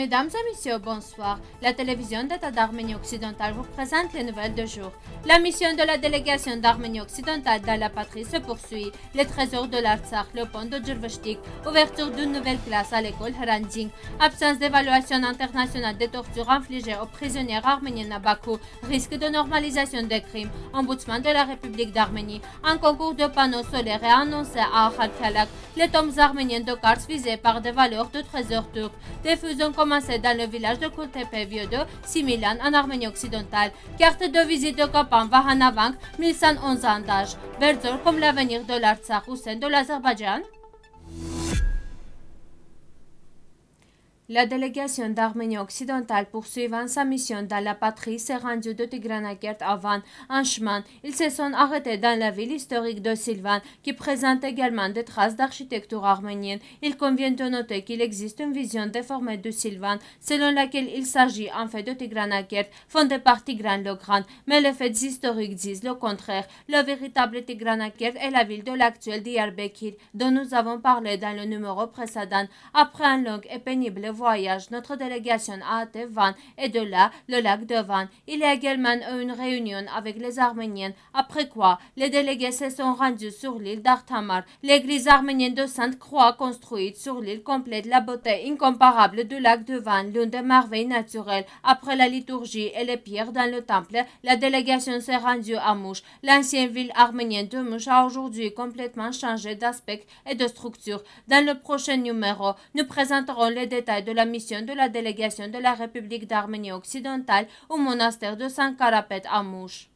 Mesdames et messieurs, bonsoir. La télévision d'État d'Arménie occidentale vous présente les nouvelles de jour. La mission de la délégation d'Arménie occidentale dans la patrie se poursuit. Les trésors de l'Artsakh, le pont de Djurvashtik, ouverture d'une nouvelle classe à l'école Heranding, absence d'évaluation internationale des tortures infligées aux prisonniers arméniens à Bakou, risque de normalisation des crimes, ombudsman de la République d'Arménie, un concours de panneaux solaires est annoncé à Khalkhalak, les tombes arméniennes de Kars visées par des valeurs de trésors turcs, des comme Կամաս է դանով վիլաժ դո կոլ թե պևյոդո Սիմիլան անաղմենի օքսիդոնտալ Կյախտը դո վիզիտո կապան վահանավանք Միլսան օնզանդաժ Վերձոր կոմ լավենիղ դոլ արցախ ուսեն դոլ ազաղբաջան La délégation d'Arménie occidentale poursuivant sa mission dans la patrie s'est rendue de Tigranakert avant. en chemin. Ils se sont arrêtés dans la ville historique de Sylvan qui présente également des traces d'architecture arménienne. Il convient de noter qu'il existe une vision déformée de Sylvan selon laquelle il s'agit en fait de Tigranakert fondée par Tigran le Grand. Mais les faits historiques disent le contraire. Le véritable Tigranakert est la ville de l'actuel Diyarbakir dont nous avons parlé dans le numéro précédent. Après un long et pénible voyage, notre délégation a été Van et de là le lac de Van. Il y a également eu une réunion avec les Arméniens, après quoi les délégués se sont rendus sur l'île d'Artamar. L'église arménienne de Sainte-Croix, construite sur l'île, complète la beauté incomparable du lac de Van, l'une des merveilles naturelles. Après la liturgie et les pierres dans le temple, la délégation s'est rendue à Mouche. L'ancienne ville arménienne de Mouche a aujourd'hui complètement changé d'aspect et de structure. Dans le prochain numéro, nous présenterons les détails de de la mission de la délégation de la République d'Arménie occidentale au monastère de Saint-Carapet à Mouche.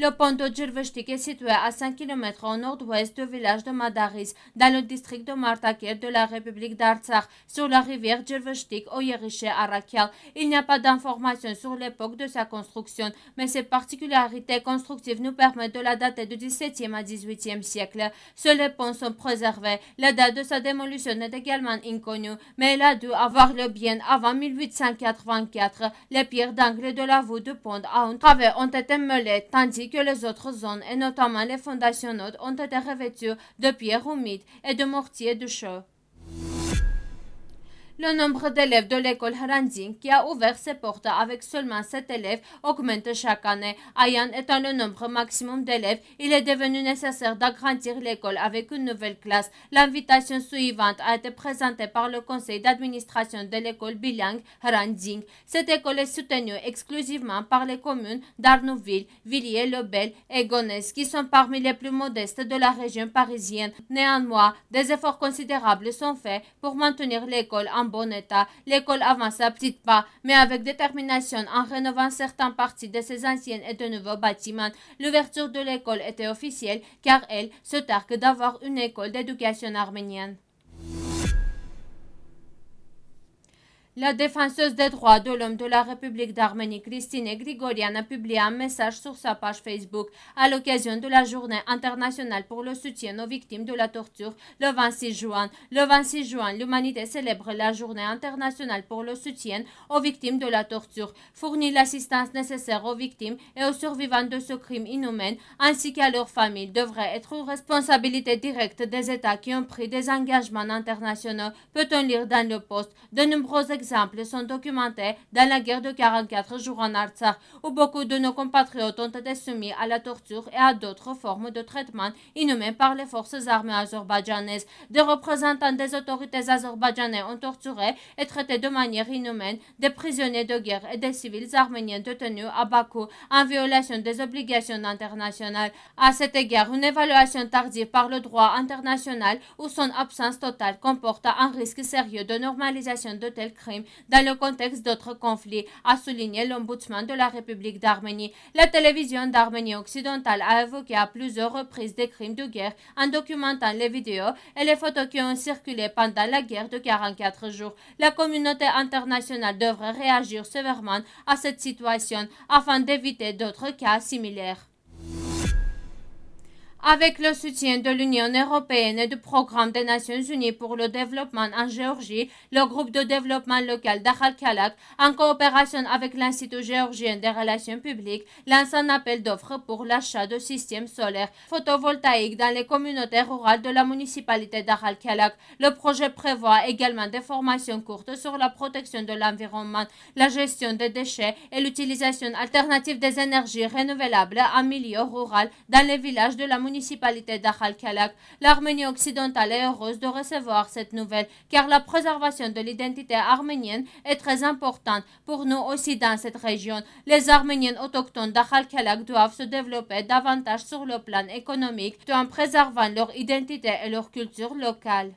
Le pont de Djervestik est situé à 5 km au nord-ouest du village de Madaris, dans le district de Martakir de la République d'Artsakh, sur la rivière Djerveshtik au Yeriché Arakial. Il n'y a pas d'informations sur l'époque de sa construction, mais ses particularités constructives nous permettent de la dater du 17e à 18e siècle. Seuls les ponts sont préservés. La date de sa démolition est également inconnue, mais elle a dû avoir le bien avant 1884. Les pierres d'angle de la voûte du pont à un travers ont été mêlées, tandis que les autres zones, et notamment les fondations notes, ont été revêtues de pierres humides et de mortiers de chaux. Le nombre d'élèves de l'école Haranzin qui a ouvert ses portes avec seulement 7 élèves augmente chaque année. Ayan étant le nombre maximum d'élèves, il est devenu nécessaire d'agrandir l'école avec une nouvelle classe. L'invitation suivante a été présentée par le conseil d'administration de l'école bilingue Haranzin. Cette école est soutenue exclusivement par les communes d'Arnouville, Villiers-le-Bel et Gonesse qui sont parmi les plus modestes de la région parisienne. Néanmoins, des efforts considérables sont faits pour maintenir l'école en bon état, l'école avance à petite pas, mais avec détermination en rénovant certaines parties de ses anciennes et de nouveaux bâtiments. L'ouverture de l'école était officielle car elle se targue d'avoir une école d'éducation arménienne. La défenseuse des droits de l'homme de la République d'Arménie, Christine Grigorian, a publié un message sur sa page Facebook à l'occasion de la Journée internationale pour le soutien aux victimes de la torture le 26 juin. Le 26 juin, l'humanité célèbre la Journée internationale pour le soutien aux victimes de la torture, fournit l'assistance nécessaire aux victimes et aux survivants de ce crime inhumain ainsi qu'à leurs familles devrait être une responsabilité directe des États qui ont pris des engagements internationaux, peut-on lire dans le poste. De nombreux sont documentés dans la guerre de 44 jours en Artsakh, où beaucoup de nos compatriotes ont été soumis à la torture et à d'autres formes de traitement inhumains par les forces armées azerbaïdjanaises. Des représentants des autorités azerbaïdjanaises ont torturé et traité de manière inhumaine des prisonniers de guerre et des civils arméniens détenus à Bakou en violation des obligations internationales. À cet égard, une évaluation tardive par le droit international ou son absence totale comporte un risque sérieux de normalisation de tels crimes dans le contexte d'autres conflits, a souligné l'ombudsman de la République d'Arménie. La télévision d'Arménie occidentale a évoqué à plusieurs reprises des crimes de guerre en documentant les vidéos et les photos qui ont circulé pendant la guerre de 44 jours. La communauté internationale devrait réagir sévèrement à cette situation afin d'éviter d'autres cas similaires. Avec le soutien de l'Union européenne et du programme des Nations unies pour le développement en Géorgie, le groupe de développement local Kalak, en coopération avec l'Institut géorgien des relations publiques, lance un appel d'offres pour l'achat de systèmes solaires photovoltaïques dans les communautés rurales de la municipalité Kalak. Le projet prévoit également des formations courtes sur la protection de l'environnement, la gestion des déchets et l'utilisation alternative des énergies renouvelables en milieu rural dans les villages de la municipalité municipalité d'Akhalkalak, l'Arménie occidentale est heureuse de recevoir cette nouvelle car la préservation de l'identité arménienne est très importante pour nous aussi dans cette région. Les Arméniens autochtones d'Akhalkalak doivent se développer davantage sur le plan économique tout en préservant leur identité et leur culture locale.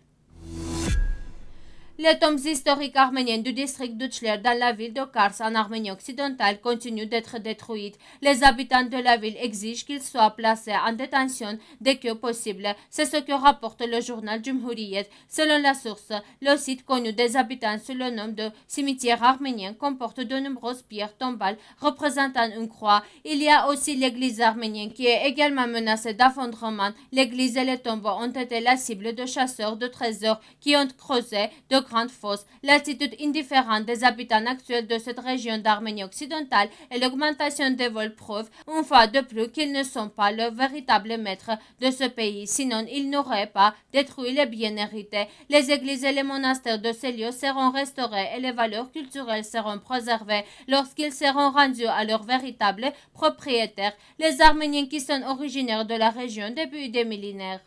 Les tombes historiques arméniennes du district d'Utchler dans la ville de Kars en Arménie occidentale continuent d'être détruites. Les habitants de la ville exigent qu'ils soient placés en détention dès que possible. C'est ce que rapporte le journal Jumhuriyet. Selon la source, le site connu des habitants sous le nom de cimetière arménien comporte de nombreuses pierres tombales représentant une croix. Il y a aussi l'église arménienne qui est également menacée d'affondrement. L'église et les tombeaux ont été la cible de chasseurs de trésors qui ont creusé de l'attitude indifférente des habitants actuels de cette région d'Arménie occidentale et l'augmentation des vols prouvent, une fois de plus, qu'ils ne sont pas le véritable maître de ce pays, sinon ils n'auraient pas détruit les biens hérités. Les églises et les monastères de ces lieux seront restaurés et les valeurs culturelles seront préservées lorsqu'ils seront rendus à leurs véritables propriétaires, les Arméniens qui sont originaires de la région depuis des millénaires.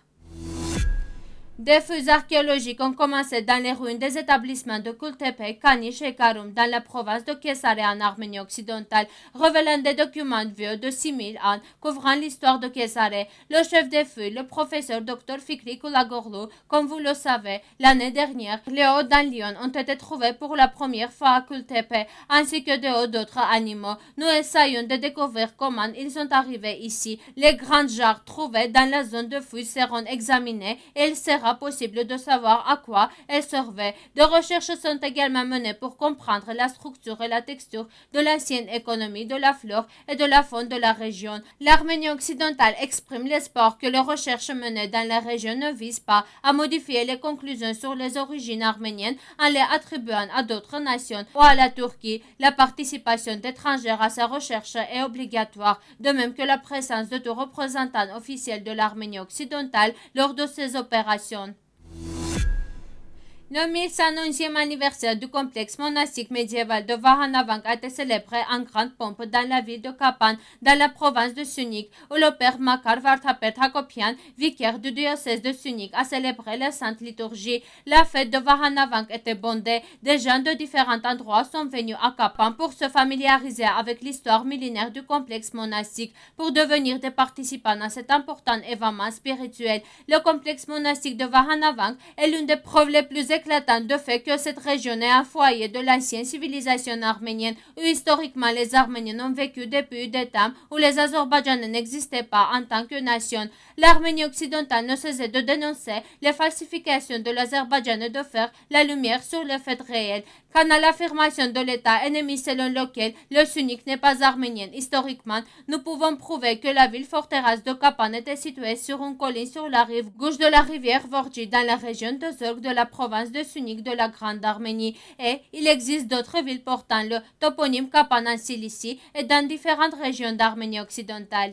Des fouilles archéologiques ont commencé dans les ruines des établissements de Kultepe, Kanish et Karum dans la province de Kessaré en Arménie occidentale, révélant des documents vieux de 6000 ans couvrant l'histoire de Kessaré. Le chef des fouilles, le professeur Dr Fikri Kulagorlu, comme vous le savez, l'année dernière, les os d'un lion ont été trouvés pour la première fois à Kultepe, ainsi que des os d'autres animaux. Nous essayons de découvrir comment ils sont arrivés ici. Les grandes jarres trouvées dans la zone de fouilles seront examinées et ils seront possible de savoir à quoi elle servait. Des recherches sont également menées pour comprendre la structure et la texture de l'ancienne économie de la flore et de la faune de la région. L'Arménie occidentale exprime l'espoir que les recherches menées dans la région ne visent pas à modifier les conclusions sur les origines arméniennes en les attribuant à d'autres nations ou à la Turquie. La participation d'étrangers à sa recherche est obligatoire, de même que la présence de tout représentant officiel de l'Arménie occidentale lors de ces opérations enflasyon Le 1111e anniversaire du complexe monastique médiéval de Vahanavang a été célébré en grande pompe dans la ville de Kapan, dans la province de Sunik, où le père Makar Vartapet Hakopian, vicaire du diocèse de Sunik, a célébré la Sainte Liturgie. La fête de Vahanavang était bondée. Des gens de différents endroits sont venus à Kapan pour se familiariser avec l'histoire millénaire du complexe monastique, pour devenir des participants à cet important événement spirituel. Le complexe monastique de Vahanavang est l'une des preuves les plus éclatant de fait que cette région est un foyer de l'ancienne civilisation arménienne où historiquement les Arméniens ont vécu depuis des temps où les Azerbaïdjanais n'existaient pas en tant que nation. L'Arménie occidentale ne cessait de dénoncer les falsifications de l'Azerbaïdjan et de faire la lumière sur les faits réels, quant à l'affirmation de l'État ennemi selon lequel le sunnique n'est pas arménien historiquement, nous pouvons prouver que la ville forteresse de Kapan était située sur une colline sur la rive gauche de la rivière Vorji dans la région de Zorg de la province de Sunik de la Grande Arménie et il existe d'autres villes portant le toponyme Kapan en et dans différentes régions d'Arménie occidentale.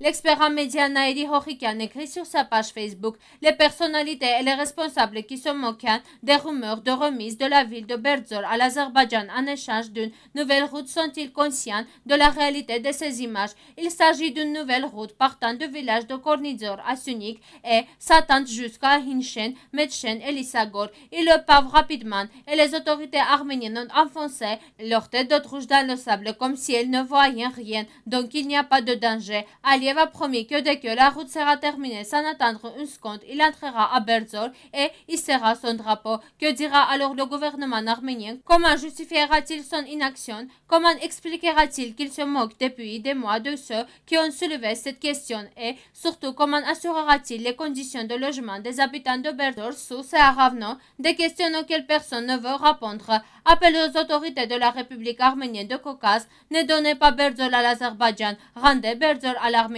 L'expert média Naïdi Horikian écrit sur sa page Facebook Les personnalités et les responsables qui se moquent des rumeurs de remise de la ville de Berdzor à l'Azerbaïdjan en échange d'une nouvelle route sont-ils conscients de la réalité de ces images Il s'agit d'une nouvelle route partant du village de Kornizor à Sunik et s'attend jusqu'à Hinchen, Medchen et Lissagor. Ils le pavent rapidement et les autorités arméniennes ont enfoncé leur tête de dans le sable comme si elles ne voyaient rien, donc il n'y a pas de danger. Il a promis que dès que la route sera terminée, sans attendre une seconde, il entrera à Berzol et hissera son drapeau. Que dira alors le gouvernement arménien Comment justifiera-t-il son inaction Comment expliquera-t-il qu'il se moque depuis des mois de ceux qui ont soulevé cette question Et surtout, comment assurera-t-il les conditions de logement des habitants de Berzol sous ces Ravno Des questions auxquelles personne ne veut répondre. Appel aux autorités de la République arménienne de Caucase, ne donnez pas Berzol à l'Azerbaïdjan, rendez Berzol à l'Arménie.